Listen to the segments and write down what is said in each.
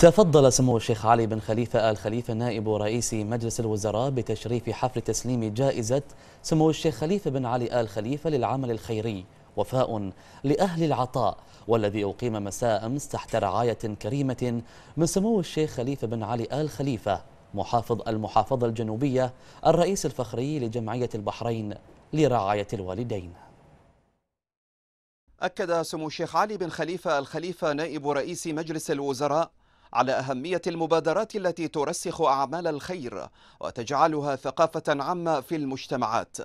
تفضل سمو الشيخ علي بن خليفة آل خليفة نائب رئيس مجلس الوزراء بتشريف حفل تسليم جائزة سمو الشيخ خليفة بن علي آل خليفة للعمل الخيري وفاء لأهل العطاء والذي أقيم مساء أمس تحت رعاية كريمة من سمو الشيخ خليفة بن علي آل خليفة محافظ المحافظة الجنوبية الرئيس الفخري لجمعية البحرين لرعاية الوالدين أكد سمو الشيخ علي بن خليفة الخليفة نائب رئيس مجلس الوزراء على أهمية المبادرات التي ترسخ أعمال الخير وتجعلها ثقافة عامة في المجتمعات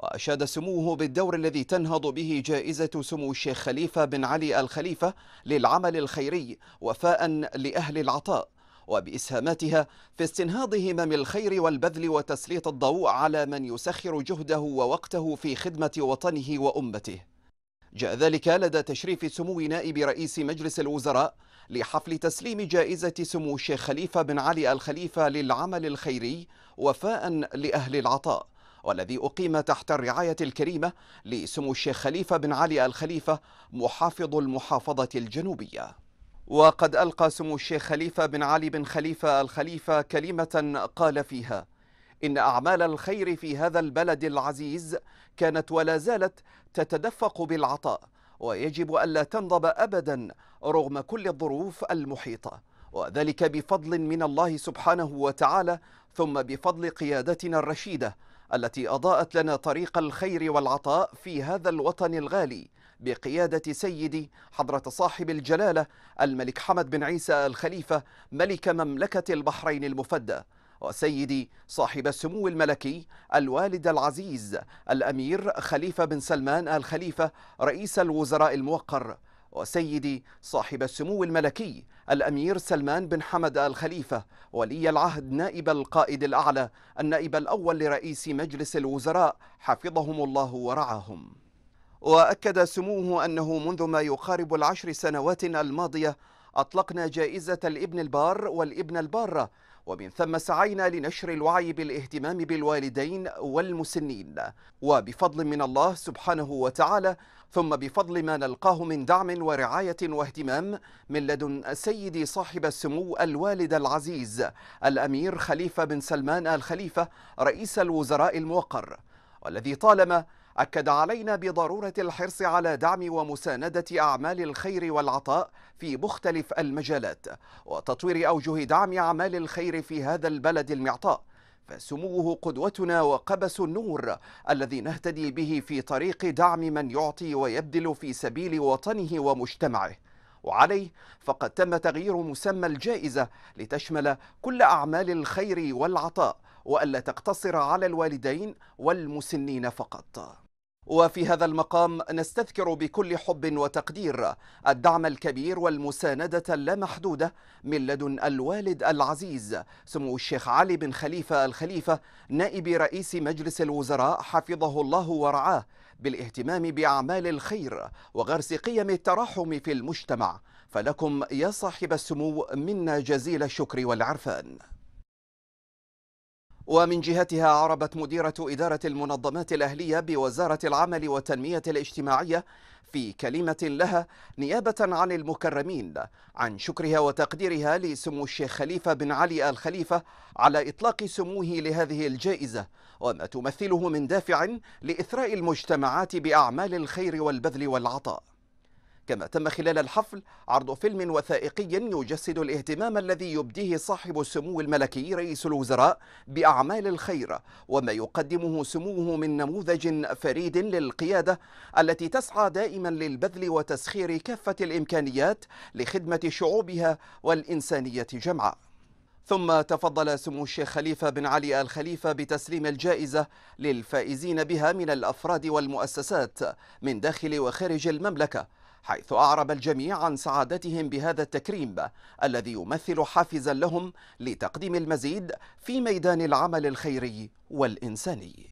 وأشاد سموه بالدور الذي تنهض به جائزة سمو الشيخ خليفة بن علي الخليفة للعمل الخيري وفاء لأهل العطاء وبإسهاماتها في استنهاض همم الخير والبذل وتسليط الضوء على من يسخر جهده ووقته في خدمة وطنه وأمته جاء ذلك لدى تشريف سمو نائب رئيس مجلس الوزراء لحفل تسليم جائزة سمو الشيخ خليفة بن علي الخليفة للعمل الخيري وفاء لأهل العطاء والذي أقيم تحت الرعاية الكريمة لسمو الشيخ خليفة بن علي الخليفة محافظ المحافظة الجنوبية وقد ألقى سمو الشيخ خليفة بن علي بن خليفة الخليفة كلمة قال فيها إن أعمال الخير في هذا البلد العزيز كانت ولا زالت تتدفق بالعطاء ويجب ألا تنضب أبدا رغم كل الظروف المحيطة وذلك بفضل من الله سبحانه وتعالى ثم بفضل قيادتنا الرشيدة التي أضاءت لنا طريق الخير والعطاء في هذا الوطن الغالي بقيادة سيدي حضرة صاحب الجلالة الملك حمد بن عيسى الخليفة ملك مملكة البحرين المفدى وسيدي صاحب السمو الملكي الوالد العزيز الأمير خليفة بن سلمان آل خليفة رئيس الوزراء الموقر وسيدي صاحب السمو الملكي الأمير سلمان بن حمد آل خليفة ولي العهد نائب القائد الأعلى النائب الأول لرئيس مجلس الوزراء حفظهم الله ورعاهم وأكد سموه أنه منذ ما يقارب العشر سنوات الماضية أطلقنا جائزة الابن البار والابن البارة ومن ثم سعينا لنشر الوعي بالاهتمام بالوالدين والمسنين وبفضل من الله سبحانه وتعالى ثم بفضل ما نلقاه من دعم ورعاية واهتمام من لدن سيدي صاحب السمو الوالد العزيز الأمير خليفة بن سلمان آل خليفة رئيس الوزراء الموقر والذي طالما أكد علينا بضرورة الحرص على دعم ومساندة أعمال الخير والعطاء في مختلف المجالات وتطوير أوجه دعم أعمال الخير في هذا البلد المعطاء فسموه قدوتنا وقبس النور الذي نهتدي به في طريق دعم من يعطي ويبذل في سبيل وطنه ومجتمعه وعليه فقد تم تغيير مسمى الجائزة لتشمل كل أعمال الخير والعطاء وألا تقتصر على الوالدين والمسنين فقط وفي هذا المقام نستذكر بكل حب وتقدير الدعم الكبير والمساندة اللامحدودة من لدن الوالد العزيز سمو الشيخ علي بن خليفة الخليفة نائب رئيس مجلس الوزراء حفظه الله ورعاه بالاهتمام بأعمال الخير وغرس قيم التراحم في المجتمع فلكم يا صاحب السمو منا جزيل الشكر والعرفان ومن جهتها عربت مديرة إدارة المنظمات الأهلية بوزارة العمل والتنمية الاجتماعية في كلمة لها نيابة عن المكرمين عن شكرها وتقديرها لسمو الشيخ خليفة بن علي آل خليفة على إطلاق سموه لهذه الجائزة وما تمثله من دافع لإثراء المجتمعات بأعمال الخير والبذل والعطاء كما تم خلال الحفل عرض فيلم وثائقي يجسد الاهتمام الذي يبديه صاحب السمو الملكي رئيس الوزراء بأعمال الخير وما يقدمه سموه من نموذج فريد للقيادة التي تسعى دائما للبذل وتسخير كافة الإمكانيات لخدمة شعوبها والإنسانية جمعاء ثم تفضل سمو الشيخ خليفة بن علي آل خليفة بتسليم الجائزة للفائزين بها من الأفراد والمؤسسات من داخل وخارج المملكة حيث أعرب الجميع عن سعادتهم بهذا التكريم الذي يمثل حافزا لهم لتقديم المزيد في ميدان العمل الخيري والإنساني